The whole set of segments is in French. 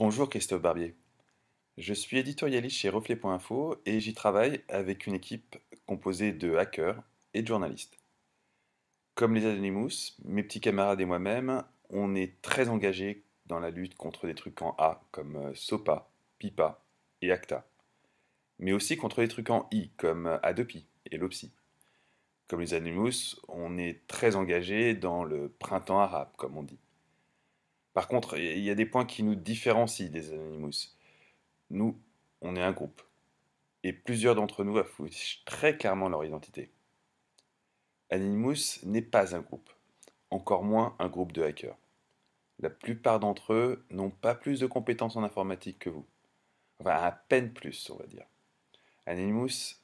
Bonjour Christophe Barbier. Je suis éditorialiste chez Reflet.info et j'y travaille avec une équipe composée de hackers et de journalistes. Comme les Anonymous, mes petits camarades et moi-même, on est très engagés dans la lutte contre des trucs en A comme euh, SOPA, PIPA et ACTA, mais aussi contre des trucs en I comme euh, Adopi et LOPSI. Comme les Anonymous, on est très engagés dans le printemps arabe, comme on dit. Par contre, il y a des points qui nous différencient des Anonymous. Nous, on est un groupe. Et plusieurs d'entre nous affichent très clairement leur identité. Anonymous n'est pas un groupe, encore moins un groupe de hackers. La plupart d'entre eux n'ont pas plus de compétences en informatique que vous. Enfin, à peine plus, on va dire. Anonymous,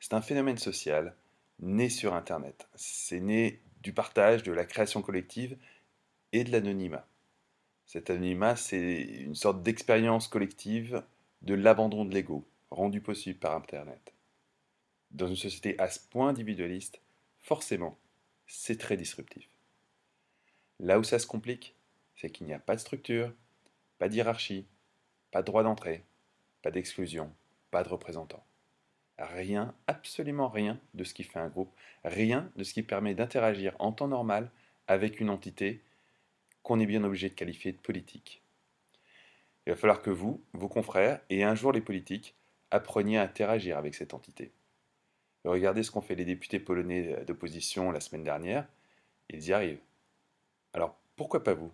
c'est un phénomène social né sur Internet. C'est né du partage, de la création collective et de l'anonymat. Cet anonymat, c'est une sorte d'expérience collective de l'abandon de l'ego, rendu possible par Internet. Dans une société à ce point individualiste, forcément, c'est très disruptif. Là où ça se complique, c'est qu'il n'y a pas de structure, pas d'hierarchie, pas de droit d'entrée, pas d'exclusion, pas de représentant. Rien, absolument rien de ce qui fait un groupe, rien de ce qui permet d'interagir en temps normal avec une entité qu'on est bien obligé de qualifier de politique. Il va falloir que vous, vos confrères, et un jour les politiques, appreniez à interagir avec cette entité. Regardez ce qu'ont fait les députés polonais d'opposition la semaine dernière, ils y arrivent. Alors pourquoi pas vous